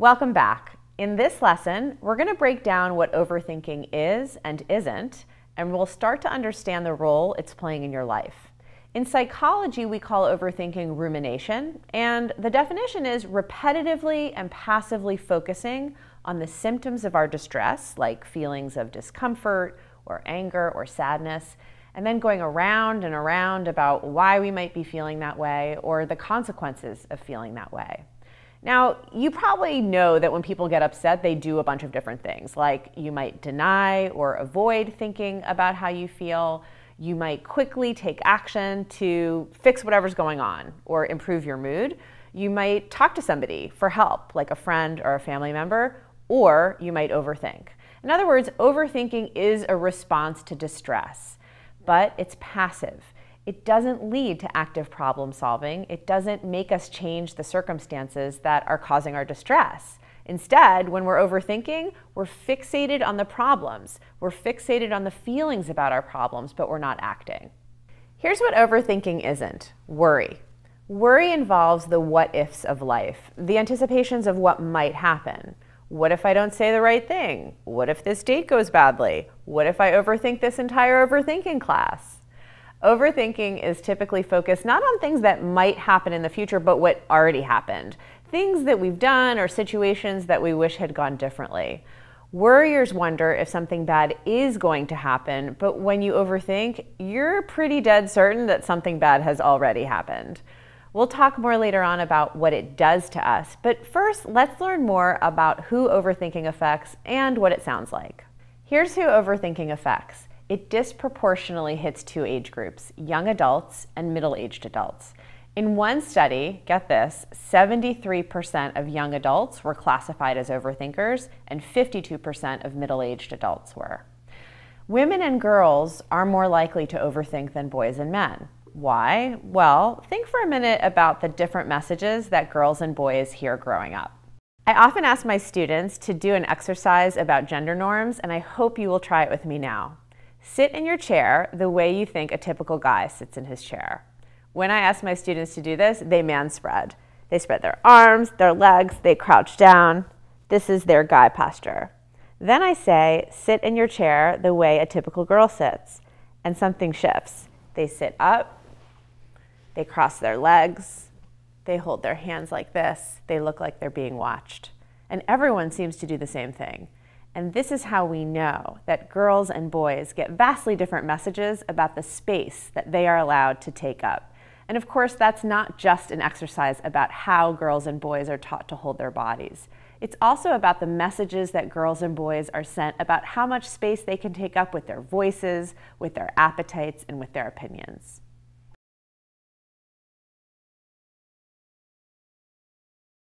Welcome back. In this lesson, we're going to break down what overthinking is and isn't, and we'll start to understand the role it's playing in your life. In psychology, we call overthinking rumination, and the definition is repetitively and passively focusing on the symptoms of our distress, like feelings of discomfort or anger or sadness, and then going around and around about why we might be feeling that way or the consequences of feeling that way. Now, you probably know that when people get upset, they do a bunch of different things. Like you might deny or avoid thinking about how you feel. You might quickly take action to fix whatever's going on or improve your mood. You might talk to somebody for help, like a friend or a family member, or you might overthink. In other words, overthinking is a response to distress, but it's passive it doesn't lead to active problem solving. It doesn't make us change the circumstances that are causing our distress. Instead, when we're overthinking, we're fixated on the problems. We're fixated on the feelings about our problems, but we're not acting. Here's what overthinking isn't worry. Worry involves the what ifs of life, the anticipations of what might happen. What if I don't say the right thing? What if this date goes badly? What if I overthink this entire overthinking class? Overthinking is typically focused not on things that might happen in the future, but what already happened. Things that we've done or situations that we wish had gone differently. Worriers wonder if something bad is going to happen, but when you overthink, you're pretty dead certain that something bad has already happened. We'll talk more later on about what it does to us, but first, let's learn more about who overthinking affects and what it sounds like. Here's who overthinking affects it disproportionately hits two age groups young adults and middle aged adults. In one study, get this 73% of young adults were classified as overthinkers, and 52% of middle aged adults were. Women and girls are more likely to overthink than boys and men. Why? Well, think for a minute about the different messages that girls and boys hear growing up. I often ask my students to do an exercise about gender norms, and I hope you will try it with me now. Sit in your chair the way you think a typical guy sits in his chair. When I ask my students to do this, they man spread. They spread their arms, their legs, they crouch down. This is their guy posture. Then I say, sit in your chair the way a typical girl sits, and something shifts. They sit up, they cross their legs, they hold their hands like this, they look like they're being watched. And everyone seems to do the same thing. And this is how we know that girls and boys get vastly different messages about the space that they are allowed to take up. And of course, that's not just an exercise about how girls and boys are taught to hold their bodies. It's also about the messages that girls and boys are sent about how much space they can take up with their voices, with their appetites, and with their opinions.